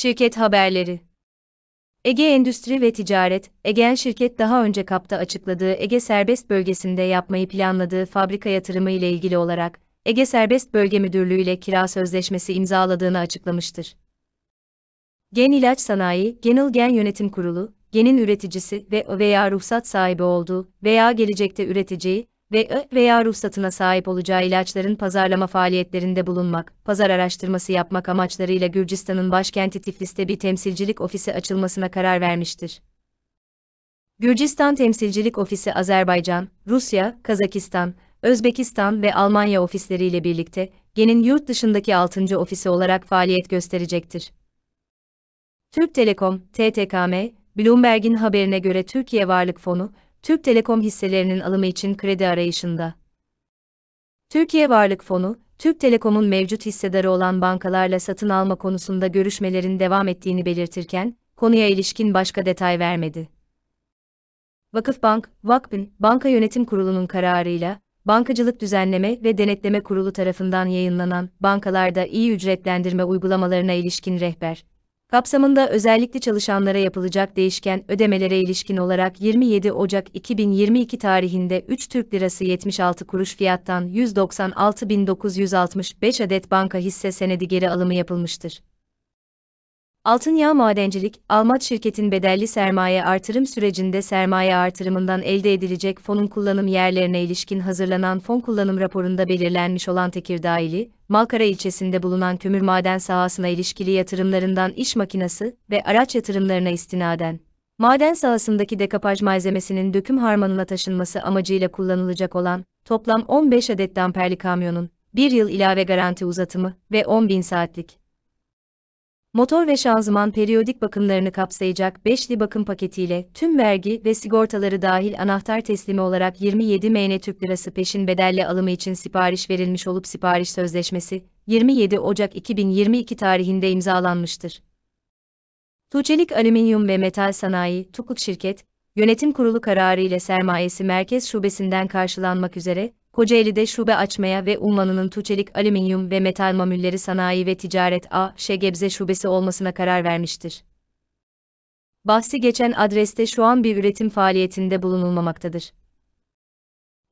Şirket haberleri. Ege Endüstri ve Ticaret, Egel şirket daha önce kapta açıkladığı Ege Serbest Bölgesi'nde yapmayı planladığı fabrika yatırımı ile ilgili olarak Ege Serbest Bölge Müdürlüğü ile kira sözleşmesi imzaladığını açıklamıştır. Gen İlaç Sanayi, Genel Gen Yönetim Kurulu, genin üreticisi ve veya ruhsat sahibi olduğu veya gelecekte üreteceği ve ö veya ruhsatına sahip olacağı ilaçların pazarlama faaliyetlerinde bulunmak, pazar araştırması yapmak amaçlarıyla Gürcistan'ın başkenti Tiflis'te bir temsilcilik ofisi açılmasına karar vermiştir. Gürcistan Temsilcilik Ofisi Azerbaycan, Rusya, Kazakistan, Özbekistan ve Almanya ofisleriyle birlikte GEN'in yurt dışındaki 6. ofisi olarak faaliyet gösterecektir. Türk Telekom, TTKM, Bloomberg'in haberine göre Türkiye Varlık Fonu, Türk Telekom hisselerinin alımı için kredi arayışında. Türkiye Varlık Fonu, Türk Telekom'un mevcut hissedarı olan bankalarla satın alma konusunda görüşmelerin devam ettiğini belirtirken, konuya ilişkin başka detay vermedi. Vakıfbank, Vakbin, Banka Yönetim Kurulu'nun kararıyla, Bankacılık Düzenleme ve Denetleme Kurulu tarafından yayınlanan Bankalarda iyi Ücretlendirme Uygulamalarına ilişkin rehber, kapsamında özellikle çalışanlara yapılacak değişken ödemelere ilişkin olarak 27 Ocak 2022 tarihinde 3 Türk Lirası 76 kuruş fiyattan 196.965 adet banka hisse senedi geri alımı yapılmıştır. Altın Yağ Madencilik, Almat şirketin bedelli sermaye artırım sürecinde sermaye artırımından elde edilecek fonun kullanım yerlerine ilişkin hazırlanan fon kullanım raporunda belirlenmiş olan Tekirdağ ili, Malkara ilçesinde bulunan kömür maden sahasına ilişkili yatırımlarından iş makinası ve araç yatırımlarına istinaden, maden sahasındaki dekapaj malzemesinin döküm harmanına taşınması amacıyla kullanılacak olan, toplam 15 adet damperli kamyonun, 1 yıl ilave garanti uzatımı ve 10 bin saatlik motor ve şanzıman periyodik bakımlarını kapsayacak 5'li bakım paketiyle tüm vergi ve sigortaları dahil anahtar teslimi olarak 27 MN Türk Lirası peşin bedelle alımı için sipariş verilmiş olup sipariş sözleşmesi 27 Ocak 2022 tarihinde imzalanmıştır. Tuğçelik Alüminyum ve Metal Sanayi Tukuk Şirket, Yönetim Kurulu kararı ile sermayesi Merkez Şubesinden karşılanmak üzere Kocaeli'de şube açmaya ve Ummanı'nın Tuçelik Alüminyum ve Metal Mamülleri Sanayi ve Ticaret A Gebze Şubesi olmasına karar vermiştir. Bahsi geçen adreste şu an bir üretim faaliyetinde bulunulmamaktadır.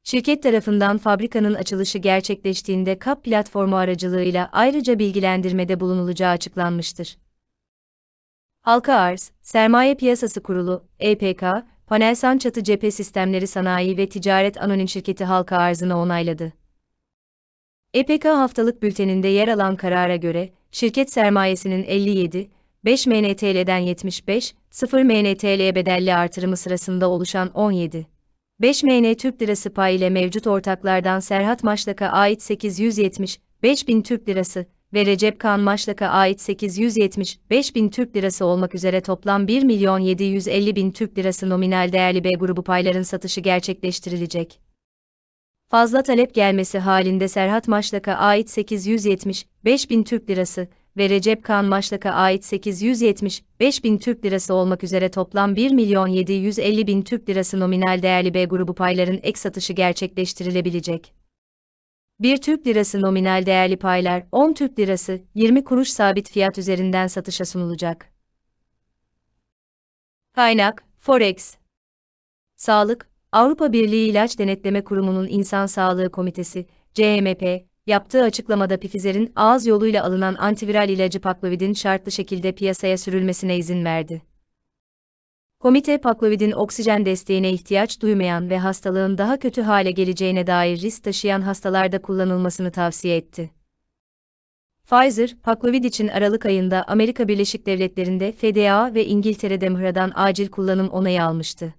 Şirket tarafından fabrikanın açılışı gerçekleştiğinde KAP platformu aracılığıyla ayrıca bilgilendirmede bulunulacağı açıklanmıştır. Halka Arz, Sermaye Piyasası Kurulu, EPK, Panelsan Çatı Cephe Sistemleri Sanayi ve Ticaret Anonim Şirketi halka arzını onayladı. EPK haftalık bülteninde yer alan karara göre, şirket sermayesinin 57, 5 MNTL'den 75, 0 MNTL bedelli artırımı sırasında oluşan 17. 5 MN Türk Lirası pay ile mevcut ortaklardan Serhat Maşlak'a ait 870, 5000 Türk Lirası, ve Recep Kanmaşlak'a ait 875 bin Türk lirası olmak üzere toplam 1 milyon 750 bin Türk lirası nominal değerli B grubu payların satışı gerçekleştirilecek. Fazla talep gelmesi halinde Serhat Maşlak'a ait 875 bin Türk lirası ve Recep Kan Maşlak'a ait 875 bin Türk lirası olmak üzere toplam 1 milyon 750 bin Türk lirası nominal değerli B grubu payların ek satışı gerçekleştirilebilecek. 1 Türk lirası nominal değerli paylar 10 Türk lirası 20 kuruş sabit fiyat üzerinden satışa sunulacak. Kaynak Forex Sağlık Avrupa Birliği İlaç Denetleme Kurumu'nun İnsan Sağlığı Komitesi CMP yaptığı açıklamada Pfizer'in ağız yoluyla alınan antiviral ilacı Paxlovid'in şartlı şekilde piyasaya sürülmesine izin verdi. Komite Paklovid'in oksijen desteğine ihtiyaç duymayan ve hastalığın daha kötü hale geleceğine dair risk taşıyan hastalarda kullanılmasını tavsiye etti. Pfizer, Paklovid için Aralık ayında Amerika Birleşik Devletleri'nde FDA ve İngiltere'de mıhradan acil kullanım onayı almıştı.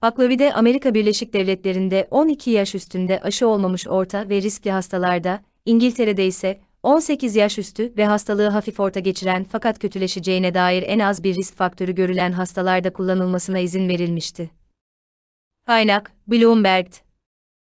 Paklovid'e Amerika Birleşik Devletleri'nde 12 yaş üstünde aşı olmamış orta ve riskli hastalarda, İngiltere'de ise 18 yaş üstü ve hastalığı hafif orta geçiren fakat kötüleşeceğine dair en az bir risk faktörü görülen hastalarda kullanılmasına izin verilmişti. Kaynak, Bloomberg.